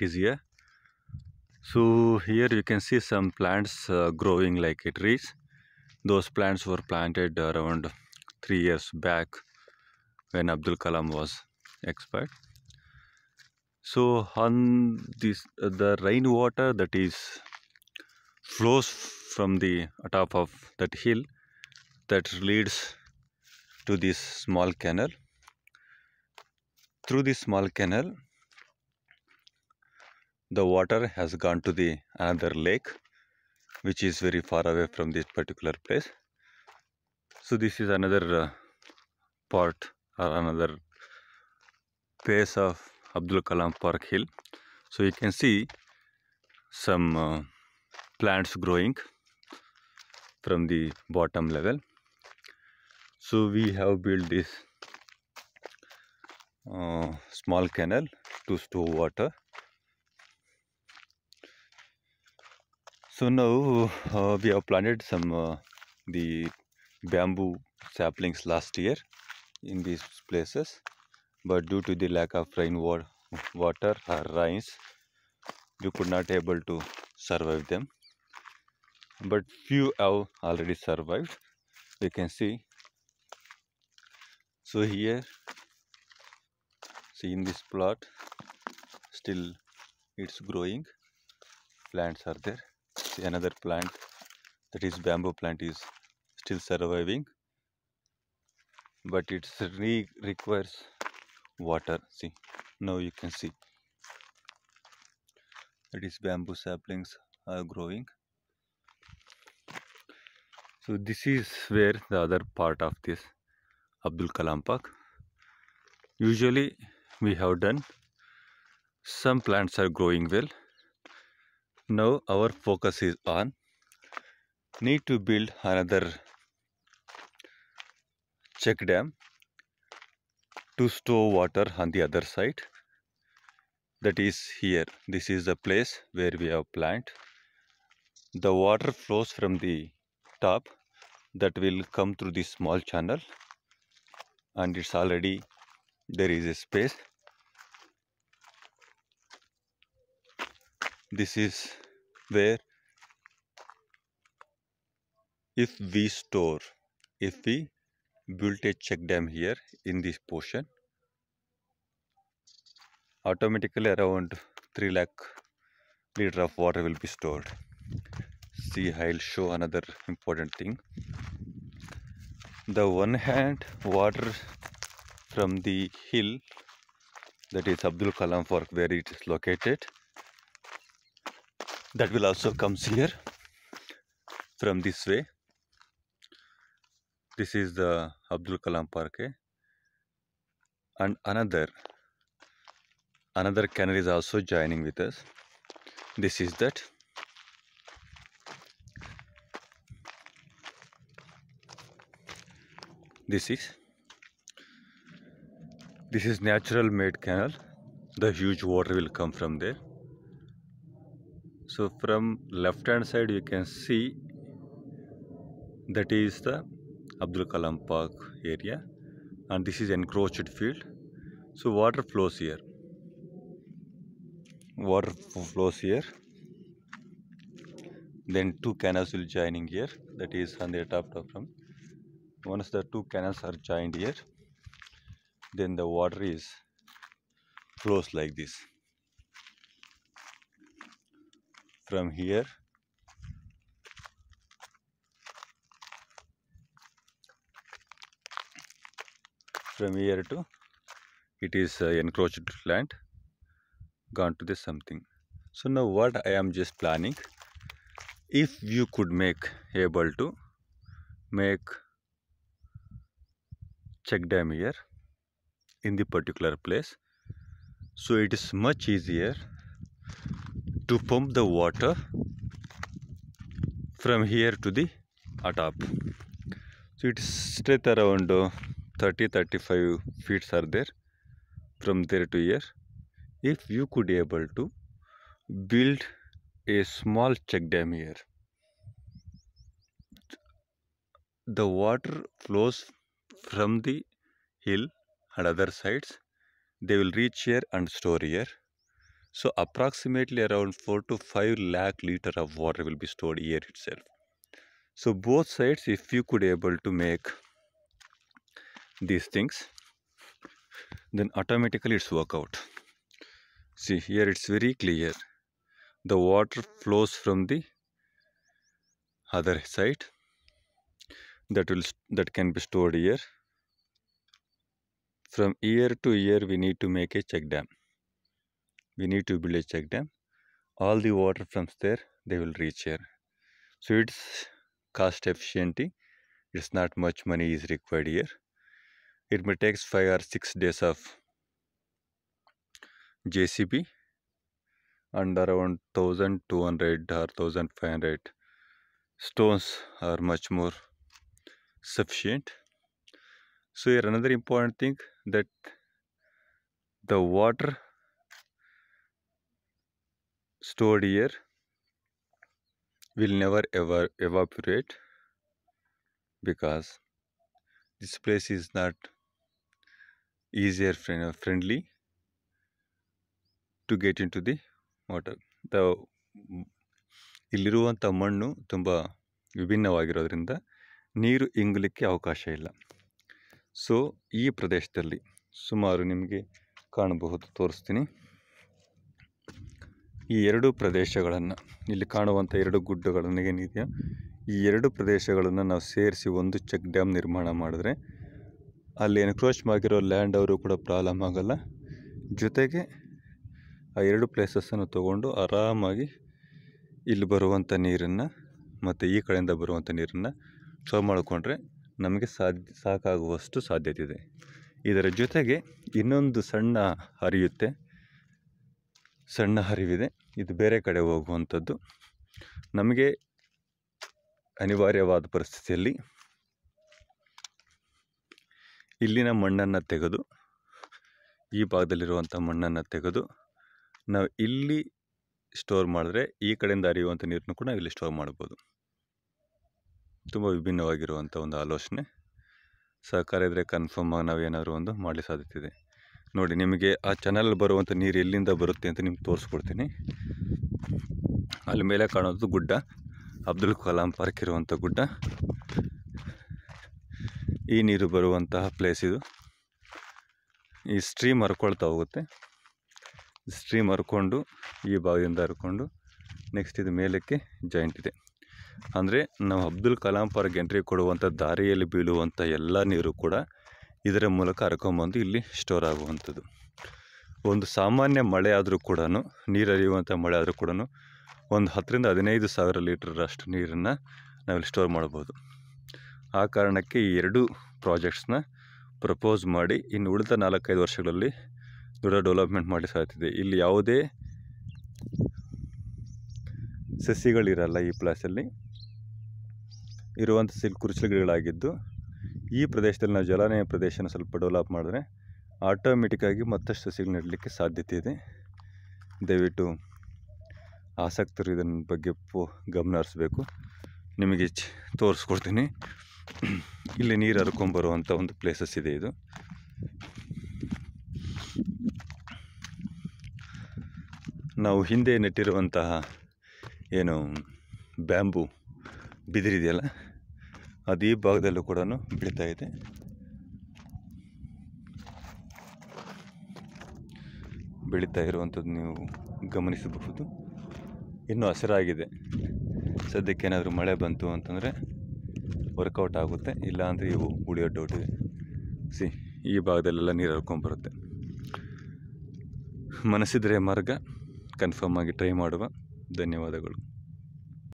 it is here so here you can see some plants uh, growing like trees those plants were planted around three years back when abdul kalam was expert. so on this uh, the rainwater that is flows from the top of that hill that leads to this small canal through this small canal the water has gone to the another lake which is very far away from this particular place so this is another uh, part or another place of Abdul Kalam Park Hill so you can see some uh, plants growing from the bottom level so we have built this uh, small canal to store water so now uh, we have planted some uh, the bamboo saplings last year in these places but due to the lack of rain water or rains we could not able to survive them but few have already survived you can see so here see in this plot still it's growing plants are there see another plant that is bamboo plant is still surviving but it re requires water see now you can see that is bamboo saplings are growing so this is where the other part of this Abdul Kalam Park usually we have done some plants are growing well now our focus is on need to build another check dam to store water on the other side that is here this is the place where we have plant the water flows from the top that will come through this small channel and it's already there is a space this is where if we store if we built a check dam here in this portion automatically around 3 lakh liter of water will be stored see I'll show another important thing the one hand water from the hill that is Abdul Kalam Fork where it is located that will also comes here from this way this is the abdul kalam park eh? and another another canal is also joining with us this is that this is this is natural made canal the huge water will come from there so from left hand side you can see that is the Abdul Kalam Park area and this is encroached field so water flows here water flows here then two canals will joining here that is on the top top from once the two canals are joined here then the water is flows like this from here from here to it is uh, encroached land gone to this something so now what i am just planning if you could make able to make check dam here in the particular place so it is much easier to pump the water from here to the atop so it is straight around uh, 30 35 feet are there from there to here if you could able to build a small check dam here the water flows from the hill and other sides they will reach here and store here so approximately around 4 to 5 lakh liter of water will be stored here itself. So both sides if you could able to make these things then automatically it's work out. See here it's very clear. The water flows from the other side that will that can be stored here. From year to year we need to make a check dam we need to build a check dam all the water from there they will reach here so it's cost efficient it's not much money is required here it may take 5 or 6 days of jcb and around 1200 or 1500 stones are much more sufficient so here another important thing that the water stored here will never ever evaporate because this place is not easier friendly to get in to the water ಇಲ್ಲಿರುವಂಥ ಮಣ್ಣು ತುಂಬ ವಿಭಿನ್ನವಾಗಿರೋದ್ರಿಂದ ನೀರು ಇಂಗಲಿಕ್ಕೆ ಅವಕಾಶ ಇಲ್ಲ so ಈ ಪ್ರದೇಶದಲ್ಲಿ ಸುಮಾರು ನಿಮಗೆ ಕಾಣಬಹುದು ತೋರಿಸ್ತೀನಿ ಈ ಎರಡು ಪ್ರದೇಶಗಳನ್ನು ಇಲ್ಲಿ ಕಾಣುವಂಥ ಎರಡು ಗುಡ್ಡಗಳನ್ನು ಏನಿದೆಯೋ ಈ ಎರಡು ಪ್ರದೇಶಗಳನ್ನು ನಾವು ಸೇರಿಸಿ ಒಂದು ಚೆಕ್ ಡ್ಯಾಮ್ ನಿರ್ಮಾಣ ಮಾಡಿದ್ರೆ ಅಲ್ಲಿ ಎನ್ಕ್ರೋಚ್ ಆಗಿರೋ ಲ್ಯಾಂಡ್ ಅವರು ಕೂಡ ಪ್ರಾಬ್ಲಮ್ ಆಗೋಲ್ಲ ಜೊತೆಗೆ ಆ ಎರಡು ಪ್ಲೇಸಸ್ಸನ್ನು ತಗೊಂಡು ಆರಾಮಾಗಿ ಇಲ್ಲಿ ಬರುವಂಥ ನೀರನ್ನು ಮತ್ತು ಈ ಕಡೆಯಿಂದ ಬರುವಂಥ ನೀರನ್ನು ಸರ್ವ್ ಮಾಡಿಕೊಂಡ್ರೆ ನಮಗೆ ಸಾಧ್ಯ ಸಾಕಾಗುವಷ್ಟು ಸಾಧ್ಯತೆ ಇದೆ ಇದರ ಜೊತೆಗೆ ಇನ್ನೊಂದು ಸಣ್ಣ ಹರಿಯುತ್ತೆ ಸಣ್ಣ ಹರಿವಿದೆ ಇದು ಬೇರೆ ಕಡೆ ಹೋಗುವಂಥದ್ದು ನಮಗೆ ಅನಿವಾರ್ಯವಾದ ಪರಿಸ್ಥಿತಿಯಲ್ಲಿ ಇಲ್ಲಿನ ಮಣ್ಣನ್ನು ತೆಗೆದು ಈ ಭಾಗದಲ್ಲಿರುವಂಥ ಮಣ್ಣನ್ನು ತೆಗೆದು ನಾವು ಇಲ್ಲಿ ಸ್ಟೋರ್ ಮಾಡಿದ್ರೆ ಈ ಕಡೆಯಿಂದ ಹರಿಯುವಂಥ ನೀರನ್ನು ಕೂಡ ಇಲ್ಲಿ ಸ್ಟೋರ್ ಮಾಡ್ಬೋದು ತುಂಬ ವಿಭಿನ್ನವಾಗಿರುವಂಥ ಒಂದು ಆಲೋಚನೆ ಸಹಕಾರ ಇದ್ದರೆ ಕನ್ಫರ್ಮ್ ಏನಾದರೂ ಒಂದು ಮಾಡಲಿ ಸಾಧ್ಯತೆ ಇದೆ ನೋಡಿ ನಿಮಗೆ ಆ ಚಾನಲ್ ಬರುವಂಥ ನೀರು ಎಲ್ಲಿಂದ ಬರುತ್ತೆ ಅಂತ ನಿಮ್ಗೆ ತೋರಿಸ್ಕೊಡ್ತೀನಿ ಅಲ್ಲಿ ಮೇಲೆ ಕಾಣೋದು ಗುಡ್ಡ ಅಬ್ದುಲ್ ಕಲಾಂ ಪಾರ್ಕ್ ಇರುವಂಥ ಗುಡ್ಡ ಈ ನೀರು ಬರುವಂತಹ ಪ್ಲೇಸ್ ಇದು ಈ ಸ್ಟ್ರೀಮ್ ಹರ್ಕೊಳ್ತಾ ಹೋಗುತ್ತೆ ಸ್ಟ್ರೀಮ್ ಹರ್ಕೊಂಡು ಈ ಭಾಗದಿಂದ ಹರ್ಕೊಂಡು ನೆಕ್ಸ್ಟ್ ಇದು ಮೇಲಕ್ಕೆ ಜಾಯಿಂಟ್ ಇದೆ ಅಂದರೆ ನಾವು ಅಬ್ದುಲ್ ಕಲಾಂ ಪಾರ್ಕ್ ಎಂಟ್ರಿ ಕೊಡುವಂಥ ದಾರಿಯಲ್ಲಿ ಬೀಳುವಂಥ ಎಲ್ಲ ನೀರು ಕೂಡ ಇದರ ಮೂಲಕ ಹರ್ಕೊಂಬಂದು ಇಲ್ಲಿ ಸ್ಟೋರ್ ಆಗುವಂಥದ್ದು ಒಂದು ಸಾಮಾನ್ಯ ಮಳೆ ಆದರೂ ಕೂಡ ನೀರು ಹರಿಯುವಂಥ ಮಳೆ ಆದರೂ ಕೂಡ ಒಂದು ಹತ್ತರಿಂದ ಹದಿನೈದು ಸಾವಿರ ಲೀಟ್ರಷ್ಟು ನೀರನ್ನು ನಾವಿಲ್ಲಿ ಸ್ಟೋರ್ ಮಾಡ್ಬೋದು ಆ ಕಾರಣಕ್ಕೆ ಈ ಎರಡು ಪ್ರಾಜೆಕ್ಟ್ಸ್ನ ಪ್ರಪೋಸ್ ಮಾಡಿ ಇನ್ನು ಉಳಿದ ನಾಲ್ಕೈದು ವರ್ಷಗಳಲ್ಲಿ ದೊಡ್ಡ ಡೆವಲಪ್ಮೆಂಟ್ ಮಾಡಿ ಸಾಧ್ಯತೆ ಇಲ್ಲಿ ಯಾವುದೇ ಸಸಿಗಳಿರಲ್ಲ ಈ ಪ್ಲಾಸಲ್ಲಿ ಇರುವಂಥ ಸಿಲ್ ಕುರುಚಲ ಗಿಡಗಳಾಗಿದ್ದು ಈ ಪ್ರದೇಶದಲ್ಲಿ ನಾವು ಜಲಾನಯ ಪ್ರದೇಶನ ಸ್ವಲ್ಪ ಡೆವಲಪ್ ಮಾಡಿದ್ರೆ ಆಟೋಮೆಟಿಕ್ಕಾಗಿ ಮತ್ತಷ್ಟು ಸಸಿಗಳು ನೆಡಲಿಕ್ಕೆ ಸಾಧ್ಯತೆ ಇದೆ ದಯವಿಟ್ಟು ಆಸಕ್ತರು ಇದನ್ನ ಬಗ್ಗೆ ಪೋ ಗಮನ ಹರಿಸ್ಬೇಕು ನಿಮಗೆ ತೋರಿಸ್ಕೊಡ್ತೀನಿ ಇಲ್ಲಿ ನೀರು ಹರ್ಕೊಂಬರುವಂಥ ಒಂದು ಪ್ಲೇಸಸ್ ಇದೆ ಇದು ನಾವು ಹಿಂದೆ ನೆಟ್ಟಿರುವಂತಹ ಏನು ಬ್ಯಾಂಬು ಬಿದಿರಿದೆಯಲ್ಲ ಅದು ಈ ಭಾಗದಲ್ಲೂ ಕೂಡ ಬೆಳೀತಾ ಇದೆ ಬೆಳೀತಾ ಇರುವಂಥದ್ದು ನೀವು ಗಮನಿಸಬಹುದು ಇನ್ನೂ ಹಸಿರಾಗಿದೆ ಸದ್ಯಕ್ಕೆ ಏನಾದರೂ ಮಳೆ ಬಂತು ಅಂತಂದರೆ ವರ್ಕೌಟ್ ಆಗುತ್ತೆ ಇಲ್ಲಾಂದರೆ ಇವು ಉಳಿಯೋ ಸಿ ಈ ಭಾಗದಲ್ಲೆಲ್ಲ ನೀರು ಹರ್ಕೊಂಡ್ಬರುತ್ತೆ ಮನಸ್ಸಿದ್ರೆ ಮಾರ್ಗ ಕನ್ಫರ್ಮ್ ಆಗಿ ಟ್ರೈ ಮಾಡುವ ಧನ್ಯವಾದಗಳು